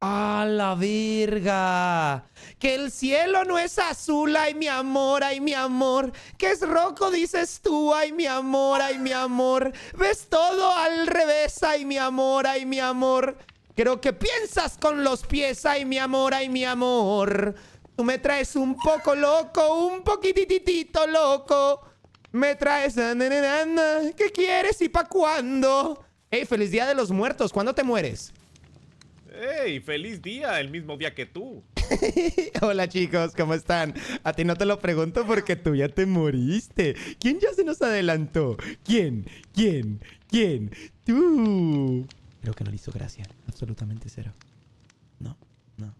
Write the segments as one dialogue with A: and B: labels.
A: ¡A la verga! Que el cielo no es azul, ay mi amor, ay mi amor. Que es rojo, dices tú, ay mi amor, ay mi amor. Ves todo al revés, ay mi amor, ay mi amor. Creo que piensas con los pies, ay mi amor, ay mi amor. Tú me traes un poco loco, un poquititito loco. Me traes... ¿Qué quieres y para cuándo? Ey, feliz día de los muertos. ¿Cuándo te mueres? ¡Hey! ¡Feliz día! El mismo día que tú. Hola chicos, ¿cómo están? A ti no te lo pregunto porque tú ya te moriste. ¿Quién ya se nos adelantó? ¿Quién? ¿Quién? ¿Quién? ¡Tú! Creo que no le hizo gracia. Absolutamente cero. No, no.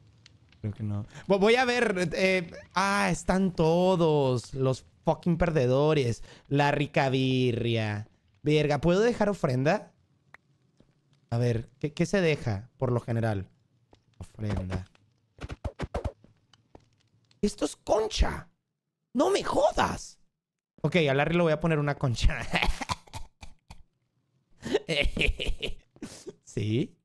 A: Creo que no. Voy a ver. Eh, ah, están todos los fucking perdedores. La rica Verga, ¿puedo dejar ofrenda? A ver, ¿qué, se deja por lo general? Ofrenda. Esto es concha. No me jodas. Ok, a Larry le voy a poner una concha. ¿Sí?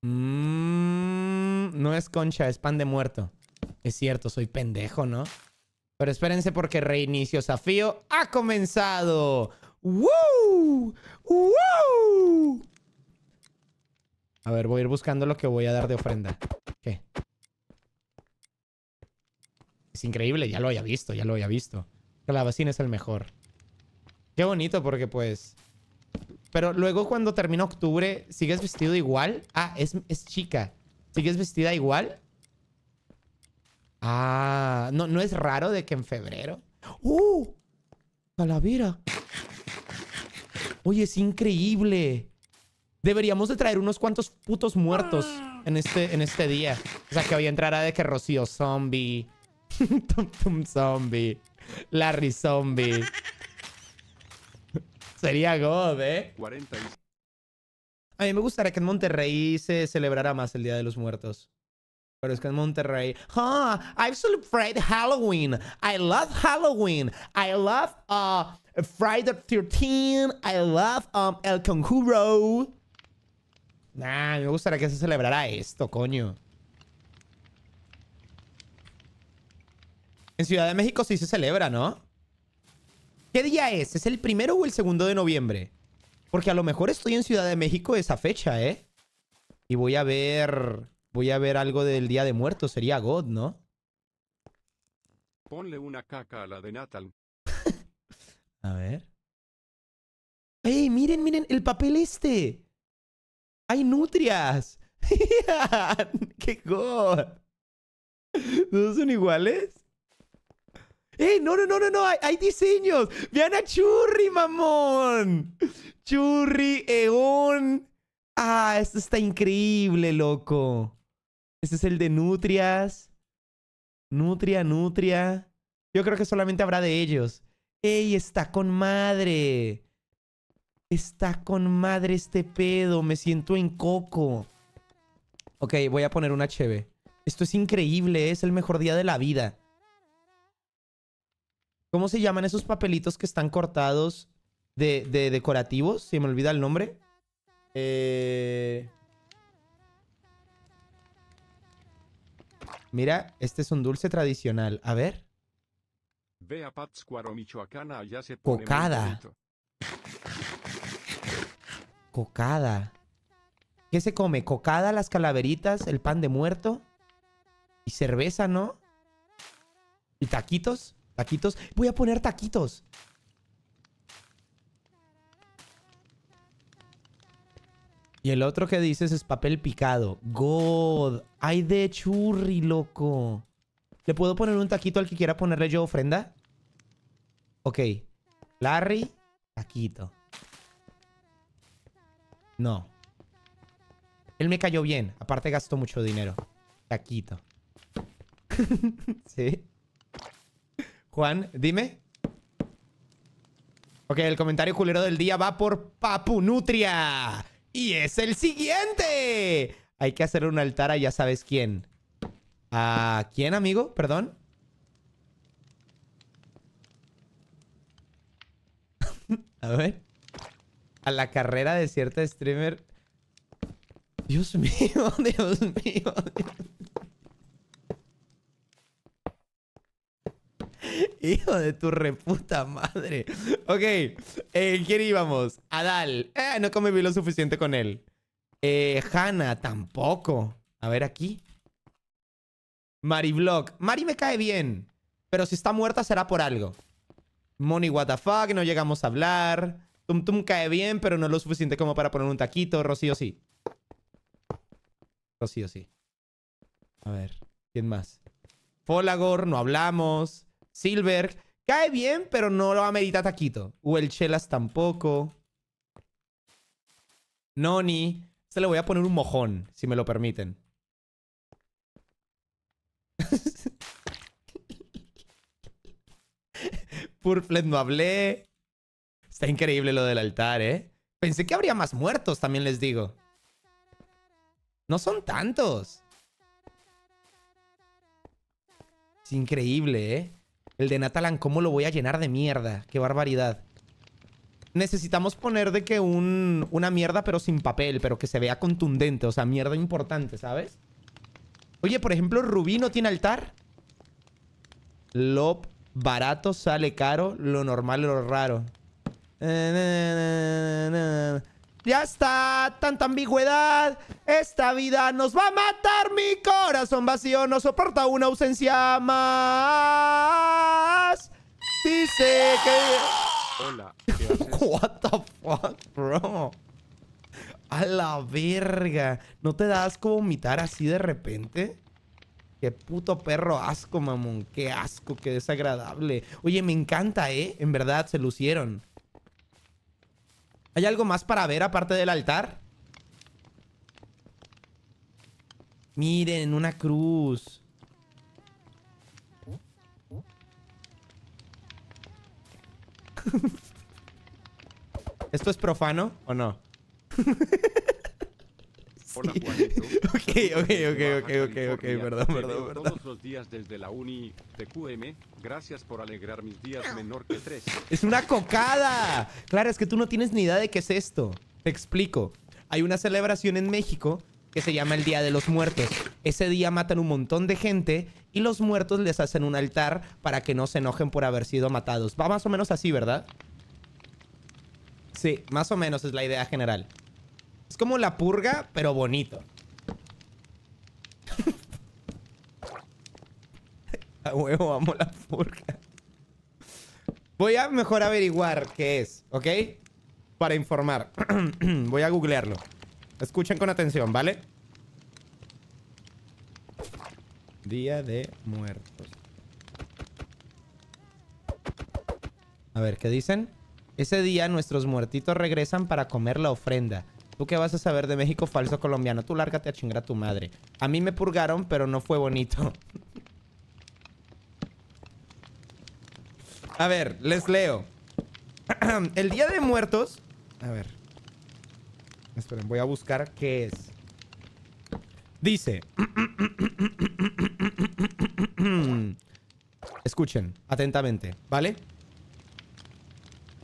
A: Mm, no es concha, es pan de muerto. Es cierto, soy pendejo, ¿no? Pero espérense porque reinicio desafío ha comenzado. ¡Woo! A ver, voy a ir buscando lo que voy a dar de ofrenda. ¿Qué? Es increíble, ya lo había visto, ya lo había visto. Calabacín es el mejor. Qué bonito porque pues... Pero luego cuando termina octubre, ¿sigues vestido igual? Ah, es, chica. ¿Sigues vestida igual? Ah, no, no es raro de que en febrero. ¡Uh! Calavera. Oye, es increíble. Deberíamos de traer unos cuantos putos muertos ah. en este, en este día. O sea, que hoy entrará de que Rocío Zombie, Tum Tum Zombie, Larry Zombie. Sería God, ¿eh? A mí me gustaría que en Monterrey se celebrara más el Día de los Muertos. Pero es que en Monterrey. Huh. I Friday Halloween. I love Halloween. I love uh, Friday the 13 I love um, El Conjuro. Nah, me gustaría que se celebrara esto, coño. En Ciudad de México sí se celebra, ¿no? ¿Qué día es? ¿Es el primero o el segundo de noviembre? Porque a lo mejor estoy en Ciudad de México esa fecha, ¿eh? Y voy a ver voy a ver algo del Día de Muertos. Sería God, ¿no? Ponle una caca a la de Natal. a ver. ¡Ey, miren, miren! ¡El papel este! ¡Hay nutrias! ¡Qué god! ¿No son iguales? ¡Eh, no, no, no, no, no! ¡Hay, diseños! ¡Vean a Churri, mamón! ¡Churri, Eon! ¡Ah, esto está increíble, loco! Este es el de Nutrias. Nutria, Nutria. Yo creo que solamente habrá de ellos. ¡Ey, está con madre! Está con madre este pedo. Me siento en coco. Ok, voy a poner una cheve. Esto es increíble. ¿eh? Es el mejor día de la vida. ¿Cómo se llaman esos papelitos que están cortados de, de decorativos? Se me olvida el nombre. Eh... Mira, este es un dulce tradicional. A ver. Cocada. Cocada. ¿Qué se come? Cocada, las calaveritas, el pan de muerto y cerveza, ¿no? ¿Y taquitos? ¿Taquitos? Voy a poner taquitos. Y el otro que dices es papel picado. God. Ay, de churri, loco. ¿Le puedo poner un taquito al que quiera ponerle yo ofrenda? Ok. Larry, taquito. No. Él me cayó bien. Aparte gastó mucho dinero. Taquito. sí. Juan, dime. Ok, el comentario culero del día va por Papu Nutria. Y es el siguiente. Hay que hacer un altar a ya sabes quién. ¿A quién, amigo? Perdón. a ver. A la carrera de cierta streamer. Dios mío, Dios mío. Dios mío. Hijo de tu reputa madre. Ok. Eh, ¿Quién íbamos? Adal. Eh, no conviví lo suficiente con él. Eh, Hanna, tampoco. A ver aquí. Mari Block. Mari me cae bien. Pero si está muerta será por algo. Money, what No llegamos a hablar. Tum Tum cae bien, pero no lo suficiente como para poner un taquito. Rocío sí. Rocío sí. A ver. ¿Quién más? Folagor, no hablamos. Silver. Cae bien, pero no lo meditar Taquito. O el Chelas tampoco. Noni. Este le voy a poner un mojón, si me lo permiten. Purple no hablé. Está increíble lo del altar, ¿eh? Pensé que habría más muertos, también les digo. No son tantos. Es increíble, ¿eh? El de Natalan, ¿cómo lo voy a llenar de mierda? ¡Qué barbaridad! Necesitamos poner de que un, una mierda, pero sin papel, pero que se vea contundente. O sea, mierda importante, ¿sabes? Oye, por ejemplo, Rubí no tiene altar. Lo barato sale caro, lo normal lo raro. Eh, ya está, tanta ambigüedad. Esta vida nos va a matar, mi corazón vacío no soporta una ausencia más. Dice que... Hola. ¿qué What the fuck, bro? A la verga. ¿No te das como vomitar así de repente? Qué puto perro asco, mamón. Qué asco, qué desagradable. Oye, me encanta, ¿eh? En verdad, se lucieron. ¿Hay algo más para ver aparte del altar? Miren, una cruz. ¿Esto es profano o no? Hola Ok, ok, ok, ok, ok, ok, perdón, perdón, perdón. Todos los días desde la uni de gracias por alegrar mis días ah. menor que tres. ¡Es una cocada! Claro, es que tú no tienes ni idea de qué es esto. Te explico. Hay una celebración en México que se llama el Día de los Muertos. Ese día matan un montón de gente y los muertos les hacen un altar para que no se enojen por haber sido matados. Va más o menos así, ¿verdad? Sí, más o menos es la idea general. Es como la purga, pero bonito. a huevo, amo la purga. Voy a mejor averiguar qué es, ¿ok? Para informar. Voy a googlearlo. Escuchen con atención, ¿vale? Día de muertos. A ver, ¿qué dicen? Ese día nuestros muertitos regresan para comer la ofrenda. ¿Tú qué vas a saber de México falso colombiano? Tú lárgate a chingar a tu madre. A mí me purgaron, pero no fue bonito. a ver, les leo. El Día de Muertos... A ver. Esperen, voy a buscar qué es. Dice. Escuchen atentamente, ¿vale?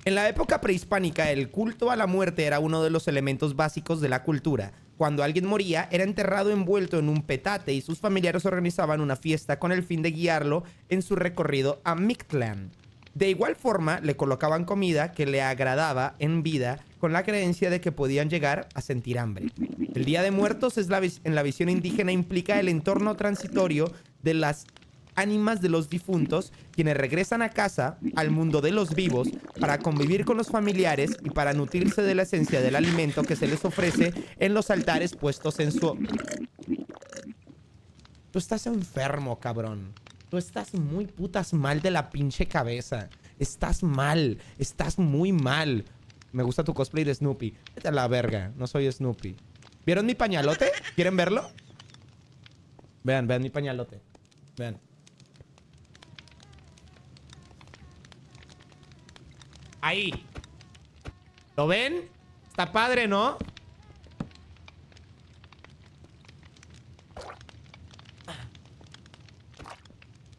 A: En la época prehispánica, el culto a la muerte era uno de los elementos básicos de la cultura. Cuando alguien moría, era enterrado envuelto en un petate y sus familiares organizaban una fiesta con el fin de guiarlo en su recorrido a Mictlán de igual forma, le colocaban comida que le agradaba en vida con la creencia de que podían llegar a sentir hambre. El Día de Muertos es la en la visión indígena implica el entorno transitorio de las ánimas de los difuntos, quienes regresan a casa, al mundo de los vivos, para convivir con los familiares y para nutrirse de la esencia del alimento que se les ofrece en los altares puestos en su... Tú estás enfermo, cabrón. Tú estás muy putas mal de la pinche cabeza. Estás mal. Estás muy mal. Me gusta tu cosplay de Snoopy. Vete a la verga. No soy Snoopy. ¿Vieron mi pañalote? ¿Quieren verlo? Vean, vean mi pañalote. Vean. Ahí. ¿Lo ven? Está padre, ¿no?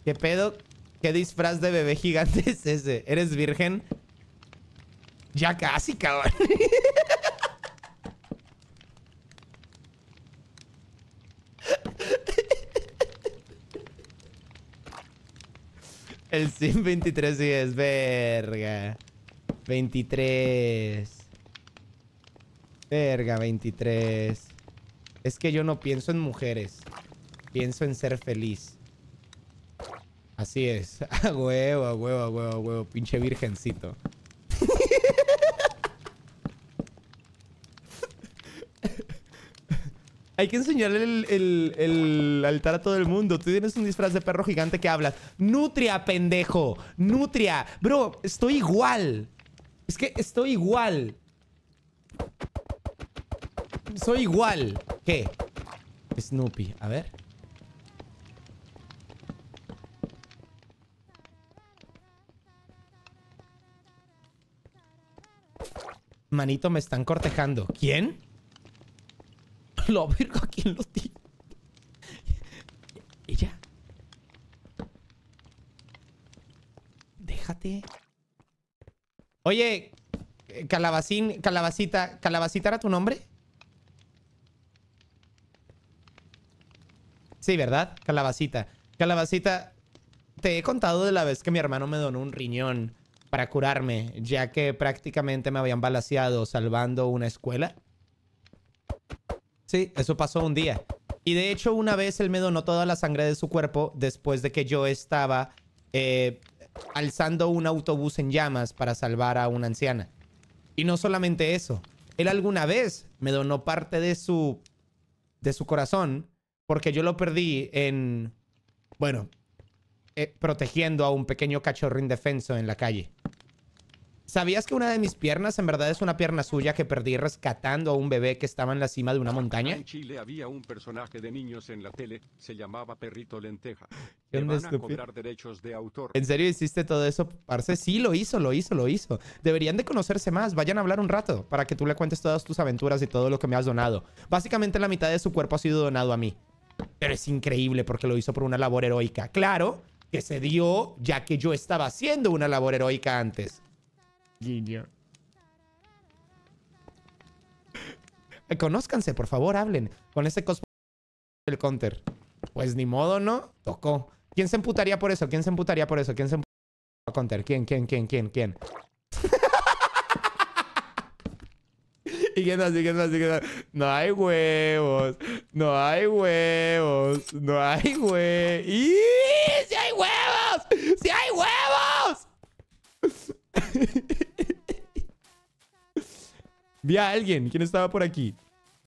A: ¿Qué pedo? ¿Qué disfraz de bebé gigante es ese? ¿Eres virgen? Ya casi, cabrón. El sim 23 sí es verga. 23. Verga, 23. Es que yo no pienso en mujeres. Pienso en ser feliz. Así es. huevo, huevo, huevo, huevo. Pinche virgencito. Hay que enseñarle el, el, altar a todo el mundo. Tú tienes un disfraz de perro gigante que hablas. Nutria, pendejo. Nutria. Bro, estoy igual. Es que estoy igual. Soy igual. ¿Qué? Snoopy. A ver. Manito, me están cortejando. ¿Quién? Lo virgo, ¿quién lo ¿Y ¿Ella? Déjate. Oye, eh, calabacín, calabacita, calabacita era tu nombre? Sí, ¿verdad? Calabacita. Calabacita, te he contado de la vez que mi hermano me donó un riñón para curarme, ya que prácticamente me habían balaseado salvando una escuela. Sí, eso pasó un día. Y de hecho, una vez él me donó toda la sangre de su cuerpo después de que yo estaba eh, alzando un autobús en llamas para salvar a una anciana. Y no solamente eso, él alguna vez me donó parte de su, de su corazón porque yo lo perdí en... Bueno, eh, protegiendo a un pequeño cachorro indefenso en la calle. ¿Sabías que una de mis piernas en verdad es una pierna suya que perdí rescatando a un bebé que estaba en la cima de una ah, montaña? En Chile había un personaje de niños en la tele, se llamaba Perrito Lenteja. Este derechos de autor. ¿En serio hiciste todo eso, parce? Sí, lo hizo, lo hizo, lo hizo. Deberían de conocerse más, vayan a hablar un rato para que tú le cuentes todas tus aventuras y todo lo que me has donado. Básicamente la mitad de su cuerpo ha sido donado a mí. Pero es increíble porque lo hizo por una labor heroica. Claro, que se dio ya que yo estaba haciendo una labor heroica antes. Guiño. Eh, conózcanse, por favor, hablen. Con ese cos del counter. Pues ni modo, ¿no? Tocó. ¿Quién se emputaría por eso? ¿Quién se emputaría por eso? ¿Quién se emputaría por counter? ¿Quién, quién, quién, quién, quién? ¿Y quién más? quién quién No hay huevos. No hay huevos. No hay huevos. ¡Y! Vi a alguien. ¿Quién estaba por aquí?